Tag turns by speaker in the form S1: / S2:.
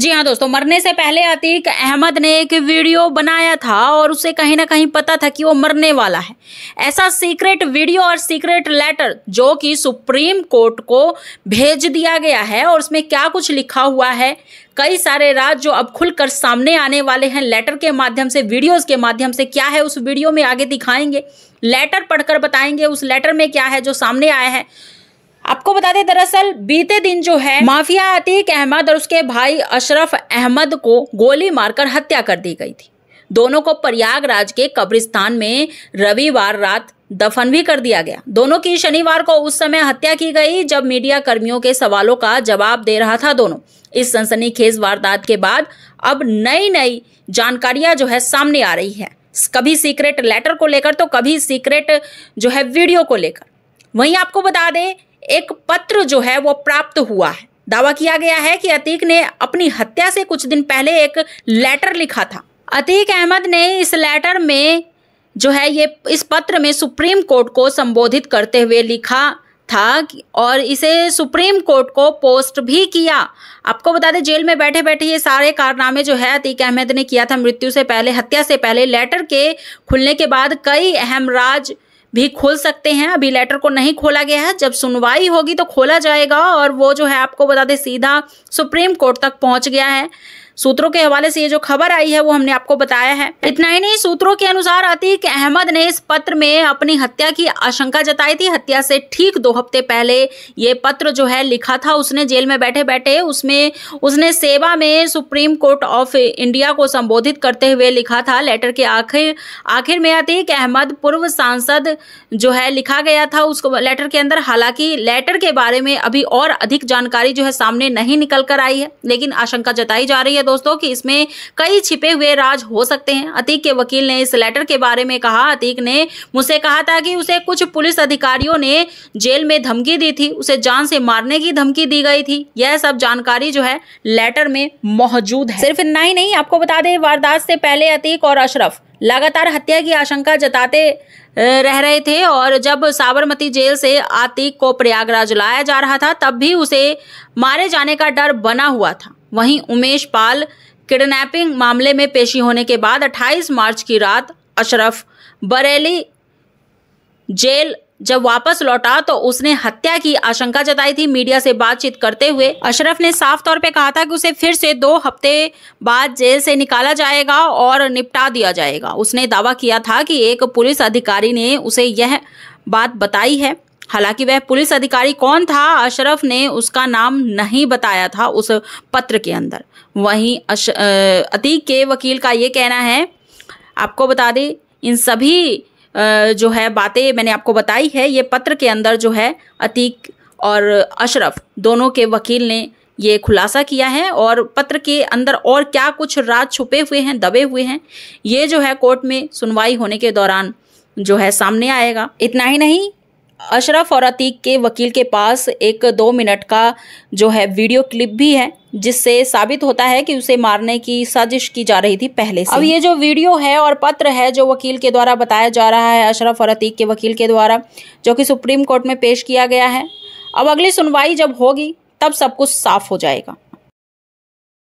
S1: जी हाँ दोस्तों मरने से पहले अतीक अहमद ने एक वीडियो बनाया था और उसे कहीं ना कहीं पता था कि वो मरने वाला है ऐसा सीक्रेट वीडियो और सीक्रेट लेटर जो कि सुप्रीम कोर्ट को भेज दिया गया है और उसमें क्या कुछ लिखा हुआ है कई सारे राज जो अब खुलकर सामने आने वाले हैं लेटर के माध्यम से वीडियोस के माध्यम से क्या है उस वीडियो में आगे दिखाएंगे लेटर पढ़कर बताएंगे उस लेटर में क्या है जो सामने आया है आपको बता दें दरअसल बीते दिन जो है माफिया अतीक अहमद और उसके भाई अशरफ अहमद को गोली मारकर हत्या कर दी गई थी दोनों को प्रयागराज के कब्रिस्तान में रविवार रात दफन भी कर दिया गया दोनों की शनिवार को उस समय हत्या की गई जब मीडिया कर्मियों के सवालों का जवाब दे रहा था दोनों इस सनसनीखेज वारदात के बाद अब नई नई जानकारियां जो है सामने आ रही है कभी सीक्रेट लेटर को लेकर तो कभी सीक्रेट जो है वीडियो को लेकर वहीं आपको बता दें एक पत्र जो है वो प्राप्त हुआ है दावा किया गया है कि अतीक ने अपनी हत्या से कुछ दिन पहले एक लेटर लिखा था अतीक अहमद ने इस लेटर में जो है ये इस पत्र में सुप्रीम कोर्ट को संबोधित करते हुए लिखा था और इसे सुप्रीम कोर्ट को पोस्ट भी किया आपको बता दें जेल में बैठे बैठे ये सारे कारनामे जो है अतीक अहमद ने किया था मृत्यु से पहले हत्या से पहले लेटर के खुलने के बाद कई अहम राज भी खोल सकते हैं अभी लेटर को नहीं खोला गया है जब सुनवाई होगी तो खोला जाएगा और वो जो है आपको बता दें सीधा सुप्रीम कोर्ट तक पहुंच गया है सूत्रों के हवाले से ये जो खबर आई है वो हमने आपको बताया है इतना ही नहीं सूत्रों के अनुसार अतीक अहमद ने इस पत्र में अपनी हत्या की आशंका जताई थी हत्या से ठीक दो हफ्ते पहले ये पत्र जो है लिखा था उसने जेल में बैठे बैठे उसमें उसने सेवा में सुप्रीम कोर्ट ऑफ इंडिया को संबोधित करते हुए लिखा था लेटर के आखिर आखिर में अतीक अहमद पूर्व सांसद जो है लिखा गया था उसको लेटर के अंदर हालांकि लेटर के बारे में अभी और अधिक जानकारी जो है सामने नहीं निकल कर आई है लेकिन आशंका जताई जा रही है दोस्तों कि इसमें कई छिपे हुए राज हो सकते हैं अतीक के वकील ने इस लेटर के बारे में कहा अतीक ने मुझसे कहा था कि उसे कुछ पुलिस अधिकारियों ने जेल में धमकी दी थी उसे जान से मारने की धमकी दी गई थी यह सब जानकारी जो है लेटर में मौजूद है सिर्फ इतना ही नहीं आपको बता दें वारदात से पहले अतीक और अशरफ लगातार हत्या की आशंका जताते रह रहे थे और जब साबरमती जेल से आतिक को प्रयागराज लाया जा रहा था तब भी उसे मारे जाने का डर बना हुआ था वहीं उमेश पाल किडनैपिंग मामले में पेशी होने के बाद 28 मार्च की रात अशरफ बरेली जेल जब वापस लौटा तो उसने हत्या की आशंका जताई थी मीडिया से बातचीत करते हुए अशरफ ने साफ तौर पर कहा था कि उसे फिर से दो हफ्ते बाद जेल से निकाला जाएगा और निपटा दिया जाएगा उसने दावा किया था कि एक पुलिस अधिकारी ने उसे यह बात बताई है हालांकि वह पुलिस अधिकारी कौन था अशरफ ने उसका नाम नहीं बताया था उस पत्र के अंदर वहीं अतीक के वकील का ये कहना है आपको बता दें इन सभी जो है बातें मैंने आपको बताई है ये पत्र के अंदर जो है अतीक और अशरफ दोनों के वकील ने ये खुलासा किया है और पत्र के अंदर और क्या कुछ राज छुपे हुए हैं दबे हुए हैं ये जो है कोर्ट में सुनवाई होने के दौरान जो है सामने आएगा इतना ही नहीं अशरफ और अतीक के वकील के पास एक दो मिनट का जो है वीडियो क्लिप भी है जिससे साबित होता है कि उसे मारने की साजिश की जा रही थी पहले से अब ये जो वीडियो है और पत्र है जो वकील के द्वारा बताया जा रहा है अशरफ और अतीक के वकील के द्वारा जो कि सुप्रीम कोर्ट में पेश किया गया है अब अगली सुनवाई जब होगी तब सब कुछ साफ हो जाएगा